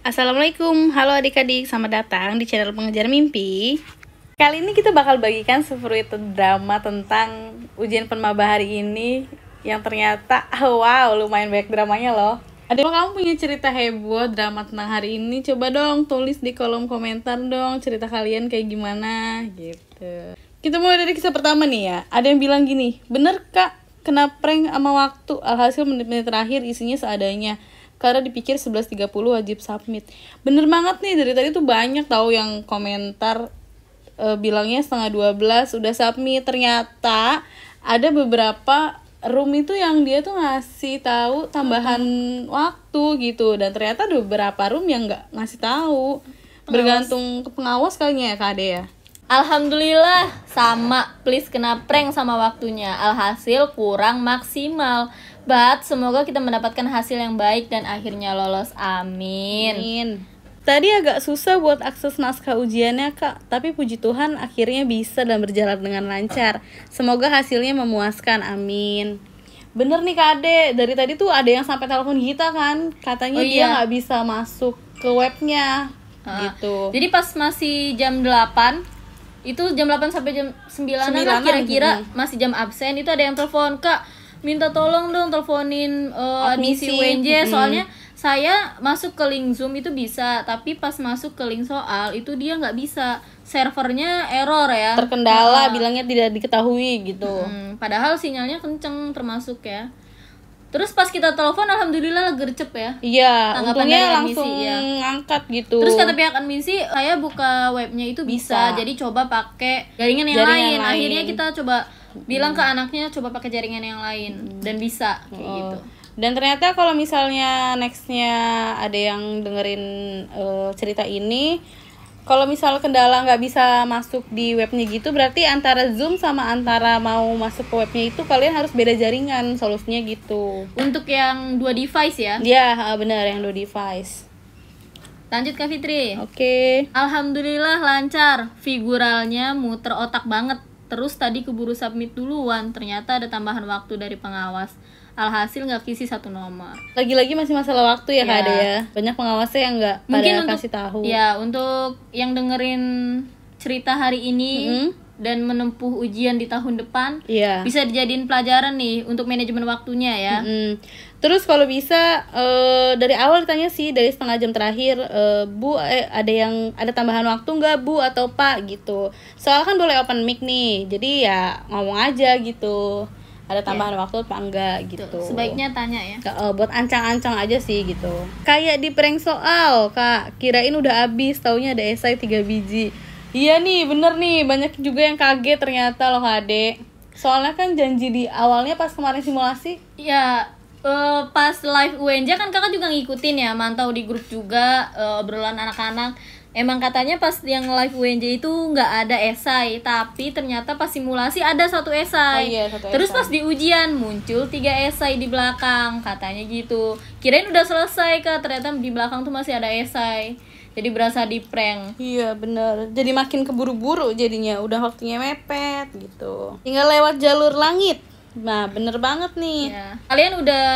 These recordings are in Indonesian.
Assalamualaikum, halo adik-adik, selamat datang di channel Pengejar Mimpi Kali ini kita bakal bagikan sefruit drama tentang ujian penmaba hari ini Yang ternyata, wow, lumayan banyak dramanya loh Adik, kalau kamu punya cerita heboh, drama tentang hari ini Coba dong tulis di kolom komentar dong cerita kalian kayak gimana gitu Kita mulai dari kisah pertama nih ya Ada yang bilang gini, bener kak, kena prank sama waktu Alhasil menit-menit terakhir isinya seadanya karena dipikir 11.30 wajib submit. Bener banget nih dari tadi tuh banyak tahu yang komentar e, bilangnya setengah 12 udah submit. Ternyata ada beberapa room itu yang dia tuh ngasih tahu tambahan hmm. waktu gitu dan ternyata ada beberapa room yang nggak ngasih tahu bergantung ke pengawas kayaknya ya Kak Ade ya. Alhamdulillah sama please kena prank sama waktunya Alhasil kurang maksimal But semoga kita mendapatkan hasil yang baik dan akhirnya lolos Amin, Amin. Tadi agak susah buat akses naskah ujiannya kak, tapi puji Tuhan akhirnya bisa dan berjalan dengan lancar. Semoga hasilnya memuaskan, amin. Bener nih kak Ade, dari tadi tuh ada yang sampai telepon kita kan, katanya oh, iya. dia gak bisa masuk ke webnya, uh, gitu. Jadi pas masih jam 8 itu jam 8 sampai jam 9 an kira-kira masih jam absen itu ada yang telepon kak minta tolong dong teleponin uh, admisi UNJ hmm. soalnya saya masuk ke link zoom itu bisa tapi pas masuk ke link soal itu dia nggak bisa servernya error ya terkendala nah. bilangnya tidak diketahui gitu hmm, padahal sinyalnya kenceng termasuk ya Terus pas kita telepon alhamdulillah gercep ya. Iya, untungnya langsung ya. ngangkat gitu. Terus kata pihak sih saya buka webnya itu bisa, bisa. jadi coba pakai jaringan yang lain. lain. Akhirnya kita coba bilang hmm. ke anaknya coba pakai jaringan yang lain hmm. dan bisa kayak oh. gitu. Dan ternyata kalau misalnya nextnya ada yang dengerin uh, cerita ini kalau misal kendala nggak bisa masuk di webnya gitu berarti antara zoom sama antara mau masuk ke webnya itu kalian harus beda jaringan solusinya gitu untuk yang dua device ya ya benar yang dua device lanjut kak Fitri oke okay. alhamdulillah lancar figuralnya muter otak banget terus tadi keburu submit duluan ternyata ada tambahan waktu dari pengawas alhasil nggak kisi satu nomor lagi-lagi masih masalah waktu ya, ya. ada ya banyak pengawasnya yang nggak mungkin pada untuk, kasih tahu ya untuk yang dengerin cerita hari ini mm -hmm. dan menempuh ujian di tahun depan yeah. bisa dijadiin pelajaran nih untuk manajemen waktunya ya mm -hmm. terus kalau bisa uh, dari awal tanya sih dari setengah jam terakhir uh, bu eh, ada yang ada tambahan waktu nggak bu atau pak gitu soalnya kan boleh open mic nih jadi ya ngomong aja gitu ada iya. tambahan yeah. waktu apa enggak gitu Tuh, sebaiknya tanya ya uh, buat ancang-ancang aja sih gitu kayak di prank soal kak kirain udah habis taunya ada esai tiga biji iya nih bener nih banyak juga yang kaget ternyata loh HD soalnya kan janji di awalnya pas kemarin simulasi ya uh, pas live UNJ kan kakak juga ngikutin ya mantau di grup juga uh, obrolan anak-anak Emang katanya pas yang live UNJ itu nggak ada esai, tapi ternyata pas simulasi ada satu esai. Oh, iya, satu Terus pas di ujian muncul tiga esai di belakang, katanya gitu. Kirain udah selesai kak, ternyata di belakang tuh masih ada esai. Jadi berasa di prank. Iya bener. Jadi makin keburu-buru jadinya, udah waktunya mepet gitu. Tinggal lewat jalur langit. Nah, bener banget nih. Ya. Kalian udah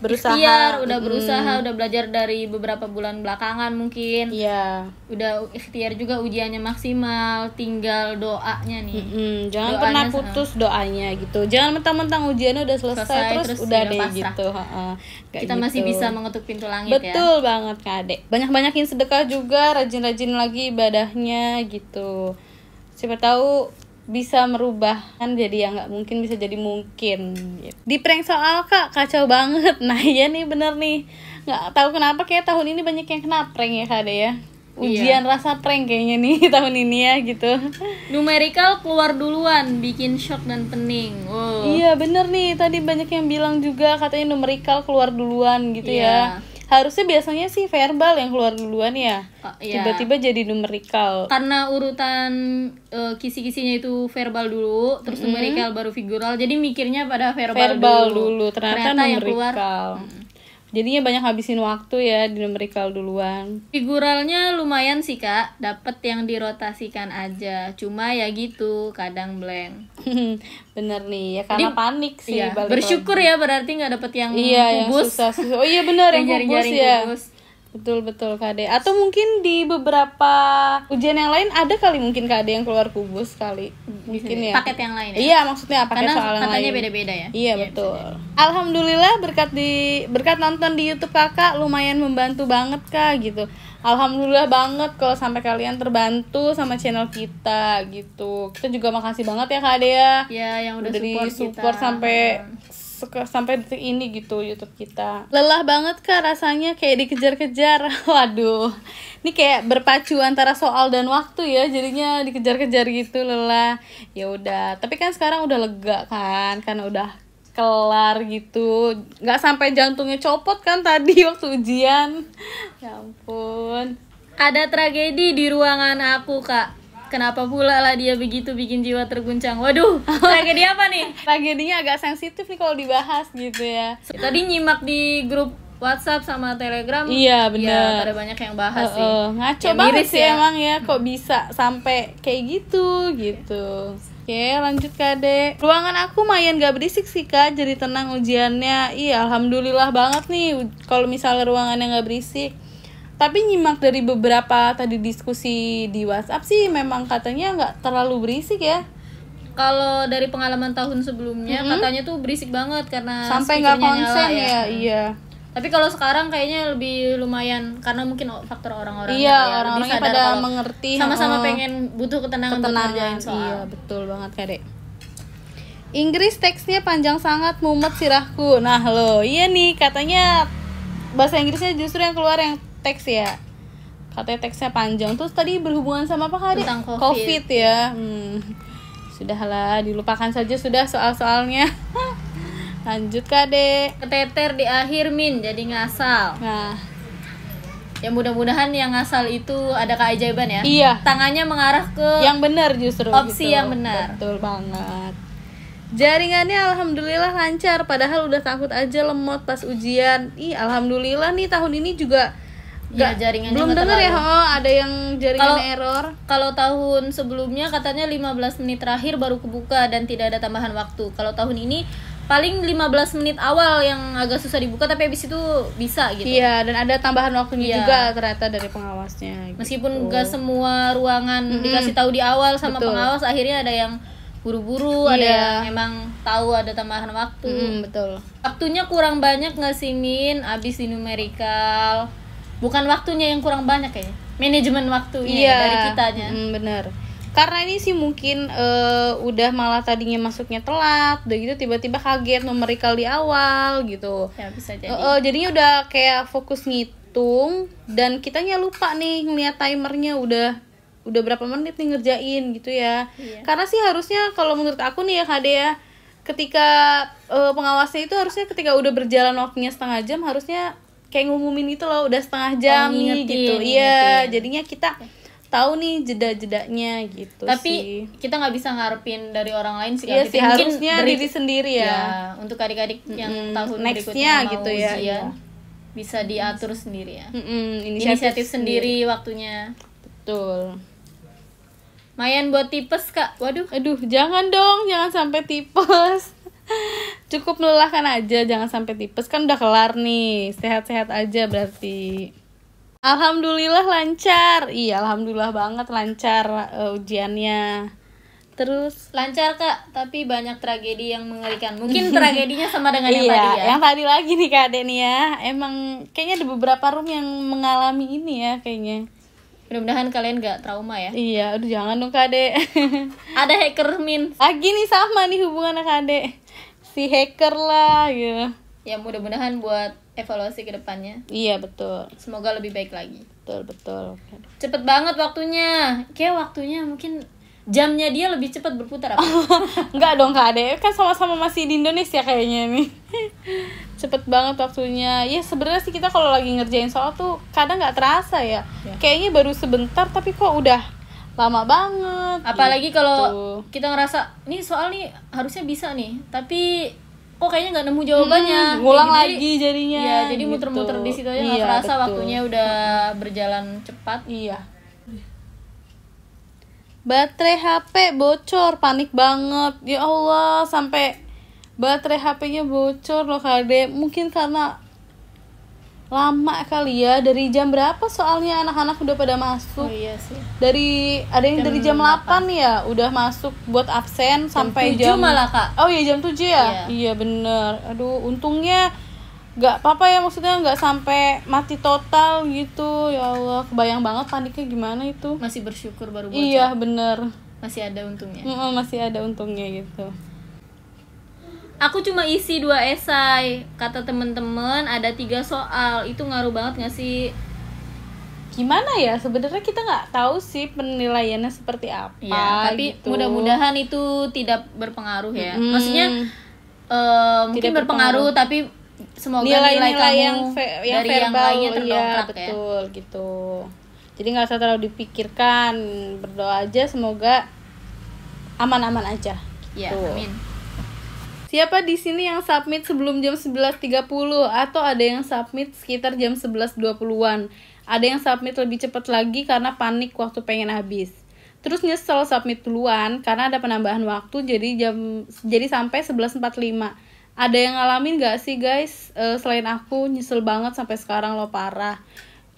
berusaha, ikhtiar, udah berusaha, udah belajar dari beberapa bulan belakangan mungkin. Iya. Udah ikhtiar juga ujiannya maksimal, tinggal doanya nih. Mm -mm. Jangan doanya pernah putus sama. doanya gitu. Jangan mentang-mentang ujiannya udah selesai, selesai terus, terus udah iya, deh pasrah. gitu. Ha -ha. Kita gitu. masih bisa mengetuk pintu langit Betul ya. Betul banget Kak Ade. Banyak-banyakin sedekah juga, rajin-rajin lagi ibadahnya gitu. Siapa tahu bisa merubah kan jadi yang nggak mungkin bisa jadi mungkin gitu. di prank soal kak kacau banget nah iya nih bener nih nggak tahu kenapa kayak tahun ini banyak yang kena prank ya kak ya iya. ujian iya. rasa prank kayaknya nih tahun ini ya gitu numerical keluar duluan bikin shock dan pening oh iya bener nih tadi banyak yang bilang juga katanya numerical keluar duluan gitu ya. iya. ya harusnya biasanya sih verbal yang keluar duluan ya uh, iya. tiba-tiba jadi numerikal karena urutan uh, kisi-kisinya itu verbal dulu terus mm -hmm. numerikal baru figural jadi mikirnya pada verbal, verbal dulu. dulu ternyata, ternyata numerikal yang keluar, Jadinya banyak habisin waktu ya di numerical duluan. Figuralnya lumayan sih kak, dapet yang dirotasikan aja. Cuma ya gitu, kadang blank. bener nih, ya karena Jadi, panik sih. Iya, bersyukur lagi. ya berarti nggak dapet yang iya, kubus. Yang susah, susah. Oh iya bener yang, yang kubus ya. Kubus Betul betul KD. Atau mungkin di beberapa ujian yang lain ada kali mungkin KD yang keluar kubus kali. Mungkin ya. Paket yang lain ya. Iya, maksudnya paket Karena soal yang lain. beda-beda ya. Iya, ya, betul. Alhamdulillah berkat di berkat nonton di YouTube Kakak lumayan membantu banget Kak gitu. Alhamdulillah banget kalau sampai kalian terbantu sama channel kita gitu. Kita juga makasih banget ya Kak Dea. ya iya, yang udah, udah support, di support kita. sampai sampai detik ini gitu YouTube kita. Lelah banget kak rasanya kayak dikejar-kejar. Waduh, ini kayak berpacu antara soal dan waktu ya, jadinya dikejar-kejar gitu lelah. Ya udah, tapi kan sekarang udah lega kan, karena udah kelar gitu nggak sampai jantungnya copot kan tadi waktu ujian ya ampun ada tragedi di ruangan aku kak Kenapa pula lah dia begitu bikin jiwa terguncang? Waduh, tragedi apa nih? Lagi dia agak sensitif nih kalau dibahas gitu ya. Tadi nyimak di grup WhatsApp sama Telegram. Iya benar. Ya, ada banyak yang bahas uh, sih. ngaco ya, banget sih ya. emang ya kok bisa sampai kayak gitu gitu. Oke okay, lanjut kade. Ruangan aku mayan gak berisik sih kak, jadi tenang ujiannya. Iya alhamdulillah banget nih kalau misalnya ruangan yang gak berisik tapi nyimak dari beberapa tadi diskusi di WhatsApp sih memang katanya nggak terlalu berisik ya kalau dari pengalaman tahun sebelumnya mm -hmm. katanya tuh berisik banget karena sampai nggak konsen ya, ya iya tapi kalau sekarang kayaknya lebih lumayan karena mungkin faktor orang-orang iya ya, orang-orangnya pada mengerti sama-sama oh, pengen butuh ketenangan, ketenangan buat soal iya betul banget kadek Inggris teksnya panjang sangat mumet sirahku nah lo iya nih katanya bahasa Inggrisnya justru yang keluar yang teks ya katanya teksnya panjang terus tadi berhubungan sama apa kali tentang covid, COVID ya hmm. sudahlah dilupakan saja sudah soal-soalnya lanjut kadek keteter di akhir min jadi ngasal nah ya mudah-mudahan yang ngasal itu ada keajaiban ya iya tangannya mengarah ke yang benar justru opsi gitu. yang benar betul banget jaringannya alhamdulillah lancar padahal udah takut aja lemot pas ujian ih alhamdulillah nih tahun ini juga Iya, ya jaringannya belum dengar ya ho ada yang jaringan kalo, error kalau tahun sebelumnya katanya 15 menit terakhir baru kebuka dan tidak ada tambahan waktu kalau tahun ini paling 15 menit awal yang agak susah dibuka tapi habis itu bisa gitu iya dan ada tambahan waktunya iya. juga ternyata dari pengawasnya gitu. meskipun gak semua ruangan mm -hmm. dikasih tahu di awal sama Betul. pengawas akhirnya ada yang buru-buru yeah. ada iya. yang emang tahu ada tambahan waktu mm, betul waktunya kurang banyak nggak sih min abis di numerical bukan waktunya yang kurang banyak ya? manajemen waktu ya iya. dari kitanya mm, bener karena ini sih mungkin uh, udah malah tadinya masuknya telat udah gitu tiba-tiba kaget numerikal di awal gitu ya bisa jadi uh, uh, jadinya udah kayak fokus ngitung dan kitanya lupa nih ngeliat timernya udah udah berapa menit nih ngerjain gitu ya iya. karena sih harusnya kalau menurut aku nih ya kade ya ketika uh, pengawasnya itu harusnya ketika udah berjalan waktunya setengah jam harusnya kayak ngumumin itu loh udah setengah oh, jam oh, ngingetin, gitu iya jadinya kita tahu nih jeda-jedanya gitu tapi sih. kita nggak bisa ngarepin dari orang lain sih iya sih harusnya beri, diri sendiri ya, ya untuk adik-adik yang mm tahun berikutnya gitu ya, ya bisa diatur sendiri ya mm inisiatif, inisiatif sendiri, sendiri waktunya betul Mayan buat tipes kak, waduh. Aduh, jangan dong, jangan sampai tipes cukup melelahkan aja jangan sampai tipes kan udah kelar nih sehat-sehat aja berarti alhamdulillah lancar iya alhamdulillah banget lancar uh, ujiannya terus lancar kak tapi banyak tragedi yang mengerikan mungkin tragedinya sama dengan yang iya, tadi ya yang tadi lagi nih kak Den ya emang kayaknya ada beberapa room yang mengalami ini ya kayaknya mudah-mudahan kalian gak trauma ya iya aduh jangan dong kade ada hacker min lagi ah, nih sama nih hubungan kade si hacker lah gitu ya mudah-mudahan buat evaluasi ke depannya. iya betul semoga lebih baik lagi betul betul cepet banget waktunya kayak waktunya mungkin jamnya dia lebih cepat berputar apa? Enggak dong Kak Ade, kan sama-sama masih di Indonesia kayaknya nih. Cepet banget waktunya. Ya sebenarnya sih kita kalau lagi ngerjain soal tuh kadang nggak terasa ya. ya. Kayaknya baru sebentar tapi kok udah lama banget. Apalagi gitu. kalau kita ngerasa nih soal nih harusnya bisa nih, tapi kok kayaknya nggak nemu jawabannya. Hmm, ngulang jadi, lagi jadinya. Iya, jadi gitu. muter-muter di situ aja nggak iya, terasa betul. waktunya udah berjalan cepat. Iya baterai HP bocor panik banget ya Allah sampai baterai HP-nya bocor loh kade mungkin karena lama kali ya dari jam berapa soalnya anak-anak udah pada masuk oh, iya sih. dari ada yang jam dari jam 8, ya udah masuk buat absen jam sampai 7 jam malah kak oh iya jam 7 ya iya, iya bener aduh untungnya nggak apa-apa ya maksudnya nggak sampai mati total gitu ya Allah kebayang banget paniknya gimana itu masih bersyukur baru bocor iya bener masih ada untungnya masih ada untungnya gitu aku cuma isi dua esai kata temen-temen ada tiga soal itu ngaruh banget nggak sih gimana ya sebenarnya kita nggak tahu sih penilaiannya seperti apa ya, tapi gitu. mudah-mudahan itu tidak berpengaruh ya hmm. maksudnya uh, mungkin berpengaruh, berpengaruh tapi semoga nilai-nilai yang, yang dari verbal, yang lainnya ya. terdongkrak ya, betul gitu jadi nggak usah terlalu dipikirkan berdoa aja semoga aman-aman aja ya gitu. amin Siapa di sini yang submit sebelum jam 11.30 atau ada yang submit sekitar jam 11.20-an? Ada yang submit lebih cepat lagi karena panik waktu pengen habis. Terus nyesel submit duluan karena ada penambahan waktu jadi jam jadi sampai 11.45 ada yang ngalamin gak sih guys uh, selain aku nyesel banget sampai sekarang lo parah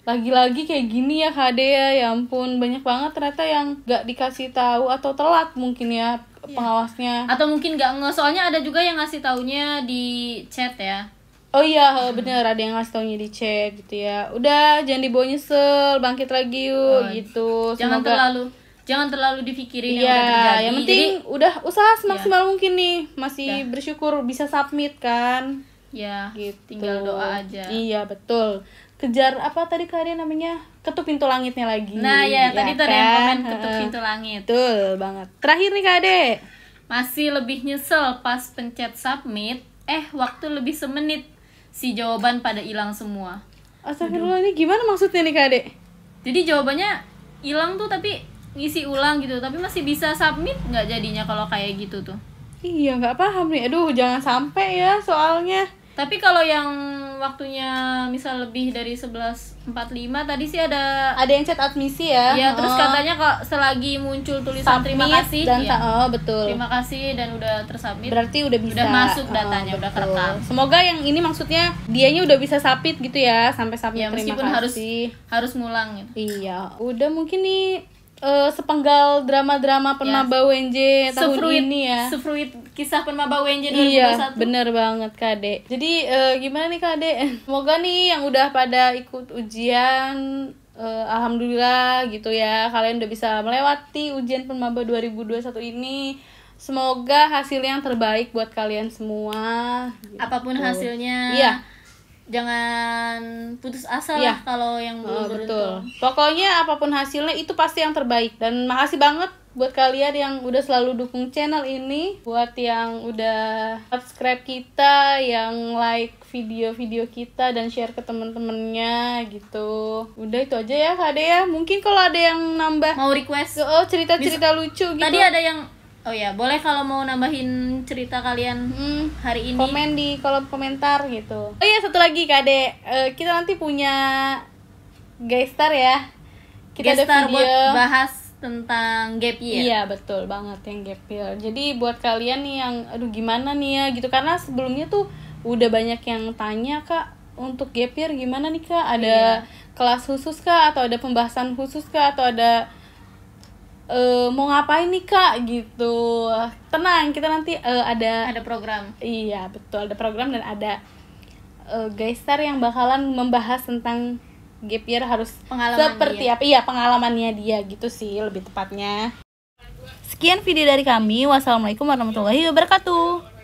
lagi-lagi kayak gini ya KD ya ya ampun banyak banget ternyata yang gak dikasih tahu atau telat mungkin ya iya. pengawasnya atau mungkin gak nge soalnya ada juga yang ngasih taunya di chat ya oh iya bener ada yang ngasih taunya di chat gitu ya udah jangan dibawa nyesel bangkit lagi yuk oh. gitu jangan terlalu jangan terlalu dipikirin yeah, yang iya, udah terjadi. Yang penting Jadi, udah usaha ya. semaksimal yeah. mungkin nih. Masih yeah. bersyukur bisa submit kan. Ya, gitu. tinggal doa aja. Iya, betul. Kejar apa tadi kalian namanya? Ketuk pintu langitnya lagi. Nah, ya, ya tadi kan? tuh ada yang kan? komen ketuk pintu langit. Betul banget. Terakhir nih Kak Ade. Masih lebih nyesel pas pencet submit, eh waktu lebih semenit si jawaban pada hilang semua. Astagfirullah, ini gimana maksudnya nih Kak Ade? Jadi jawabannya hilang tuh tapi ngisi ulang gitu tapi masih bisa submit nggak jadinya kalau kayak gitu tuh iya nggak paham nih aduh jangan sampai ya soalnya tapi kalau yang waktunya misal lebih dari 11.45 tadi sih ada ada yang chat admisi ya. Iya, oh. terus katanya kok selagi muncul tulisan submit terima kasih dan ya. oh, betul. Terima kasih dan udah tersubmit. Berarti udah bisa. Udah masuk datanya, oh, udah kerekam. Semoga yang ini maksudnya dianya udah bisa submit gitu ya sampai submit ya, terima kasih. harus harus ngulang gitu. Iya, udah mungkin nih uh, sepenggal drama-drama Permaba yes. Wenje tahun sefruit, ini ya. Sefruit kisah Permaba wnj 2021. Iya, bener banget Kak Ade. Jadi uh, gimana nih Kak Ade? Semoga nih yang udah pada ikut ujian uh, alhamdulillah gitu ya. Kalian udah bisa melewati ujian Pemaba 2021 ini. Semoga hasil yang terbaik buat kalian semua. Gitu. Apapun hasilnya. Iya jangan putus asa ya. lah iya. kalau yang oh, belum oh, Betul. Pokoknya apapun hasilnya itu pasti yang terbaik. Dan makasih banget buat kalian yang udah selalu dukung channel ini, buat yang udah subscribe kita, yang like video-video kita dan share ke temen-temennya gitu. Udah itu aja ya Kak ya Mungkin kalau ada yang nambah mau request oh cerita-cerita lucu gitu. Tadi ada yang Oh ya, boleh kalau mau nambahin cerita kalian hmm, hari ini. Komen di kolom komentar gitu. Oh iya, satu lagi Kak Dek. uh, eh, kita nanti punya star ya. Kita guest ada video buat bahas tentang gap year. Iya, betul banget yang gap year. Jadi buat kalian nih yang aduh gimana nih ya gitu karena sebelumnya tuh udah banyak yang tanya Kak untuk gap year gimana nih Kak? Ada iya. kelas khusus Kak atau ada pembahasan khusus Kak atau ada e, mau ngapain nih kak gitu tenang kita nanti e, ada ada program iya betul ada program dan ada e, eh, geister yang bakalan membahas tentang gap year harus pengalaman seperti dia. apa iya pengalamannya dia gitu sih lebih tepatnya sekian video dari kami wassalamualaikum warahmatullahi wabarakatuh